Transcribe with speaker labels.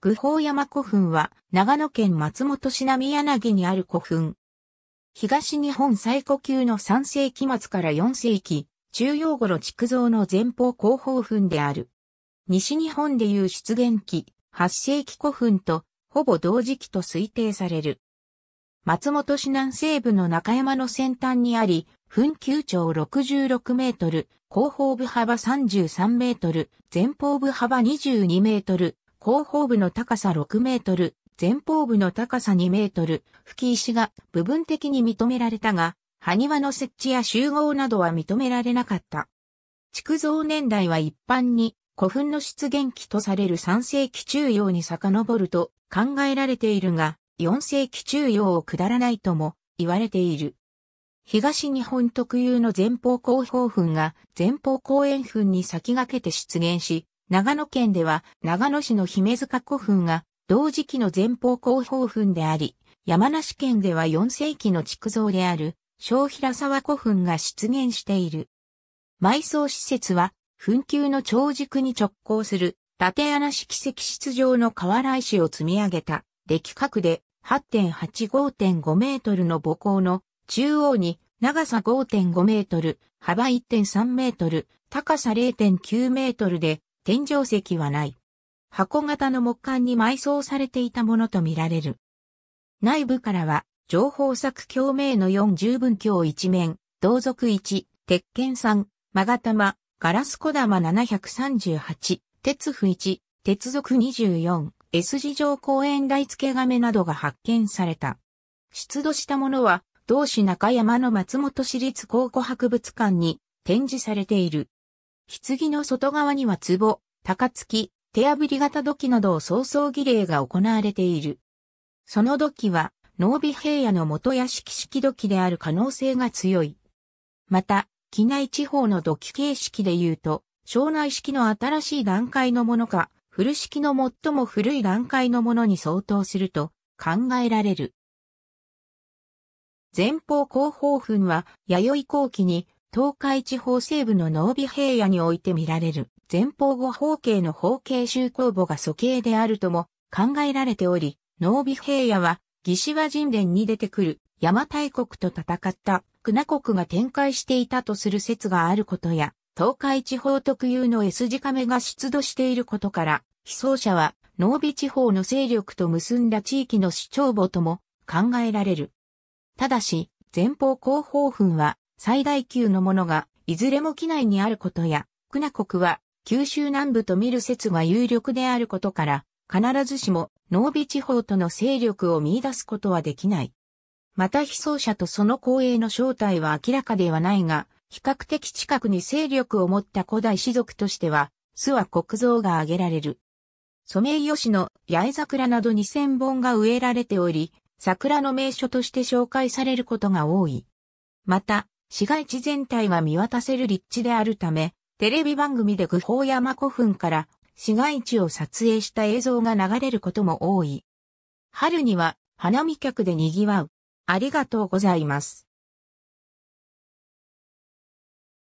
Speaker 1: 愚宝山古墳は、長野県松本市並柳にある古墳。東日本最古級の3世紀末から4世紀、中央頃築造の前方後方墳である。西日本でいう出現期、8世紀古墳と、ほぼ同時期と推定される。松本市南西部の中山の先端にあり、墳丘長66メートル、後方部幅33メートル、前方部幅22メートル、後方部の高さ6メートル、前方部の高さ2メートル、吹石が部分的に認められたが、埴輪の設置や集合などは認められなかった。築造年代は一般に古墳の出現期とされる3世紀中央に遡ると考えられているが、4世紀中央を下らないとも言われている。東日本特有の前方後方墳が前方後円墳に先駆けて出現し、長野県では長野市の姫塚古墳が同時期の前方後方墳であり、山梨県では4世紀の築造である小平沢古墳が出現している。埋葬施設は墳丘の長軸に直行する縦穴式石室状の瓦石を積み上げた歴角で8.85.5メートルの母校の中央に長さ5.5メートル、幅1.3メートル、高さ0.9メートルで天井石はない。箱型の木管に埋葬されていたものとみられる。内部からは、情報作共鳴の4十分鏡一面、同族1、鉄拳3、曲がたま、ガラス小玉738、鉄府1、鉄属24、S 字上公園台付亀などが発見された。出土したものは、同市中山の松本市立考古博物館に展示されている。棺の外側には壺、高月、手炙り型土器などを早々儀礼が行われている。その土器は、濃尾平野の元屋敷式土器である可能性が強い。また、機内地方の土器形式で言うと、庄内式の新しい段階のものか、古式の最も古い段階のものに相当すると考えられる。前方後方墳は、弥生後期に東海地方西部の濃尾平野において見られる前方後方形の方形周公墓が素形であるとも考えられており、濃尾平野は義士和人伝に出てくる邪馬台国と戦った久国が展開していたとする説があることや、東海地方特有の S 字亀が出土していることから、被葬者は濃尾地方の勢力と結んだ地域の主張母とも考えられる。ただし、前方後方墳は最大級のものが、いずれも機内にあることや、クナ国は、九州南部と見る説が有力であることから、必ずしも、濃尾地方との勢力を見出すことはできない。また、被葬者とその公営の正体は明らかではないが、比較的近くに勢力を持った古代士族としては、巣は国像が挙げられる。ソメイヨシノ、八重桜など2000本が植えられており、桜の名所として紹介されることが多い。また、市街地全体が見渡せる立地であるため、テレビ番組で愚ヤ山古墳から市街地を撮影した映像が流れることも多い。春には花見客で賑わう。ありがとうございます。